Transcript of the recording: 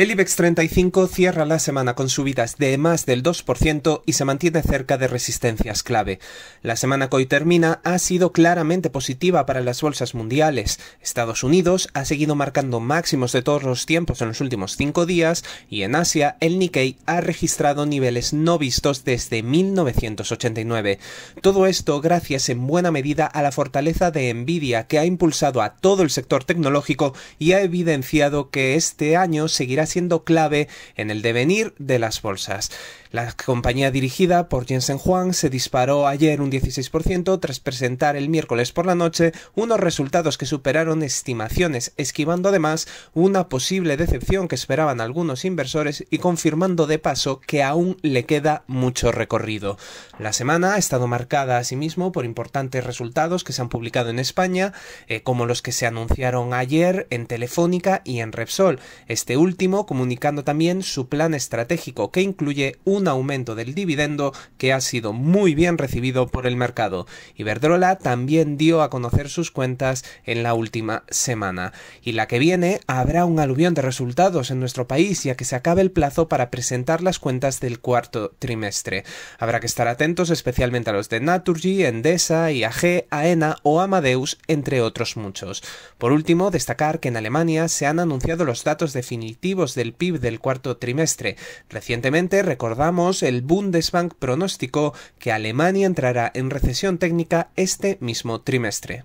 El IBEX 35 cierra la semana con subidas de más del 2% y se mantiene cerca de resistencias clave. La semana que hoy termina ha sido claramente positiva para las bolsas mundiales. Estados Unidos ha seguido marcando máximos de todos los tiempos en los últimos cinco días y en Asia el Nikkei ha registrado niveles no vistos desde 1989. Todo esto gracias en buena medida a la fortaleza de Nvidia que ha impulsado a todo el sector tecnológico y ha evidenciado que este año seguirá siendo clave en el devenir de las bolsas. La compañía dirigida por Jensen Huang se disparó ayer un 16% tras presentar el miércoles por la noche unos resultados que superaron estimaciones, esquivando además una posible decepción que esperaban algunos inversores y confirmando de paso que aún le queda mucho recorrido. La semana ha estado marcada asimismo por importantes resultados que se han publicado en España, eh, como los que se anunciaron ayer en Telefónica y en Repsol. Este último comunicando también su plan estratégico que incluye un aumento del dividendo que ha sido muy bien recibido por el mercado. Iberdrola también dio a conocer sus cuentas en la última semana. Y la que viene habrá un aluvión de resultados en nuestro país ya que se acabe el plazo para presentar las cuentas del cuarto trimestre. Habrá que estar atentos especialmente a los de Naturgy, Endesa, IAG, AENA o Amadeus, entre otros muchos. Por último, destacar que en Alemania se han anunciado los datos definitivos del PIB del cuarto trimestre. Recientemente recordamos el Bundesbank pronóstico que Alemania entrará en recesión técnica este mismo trimestre.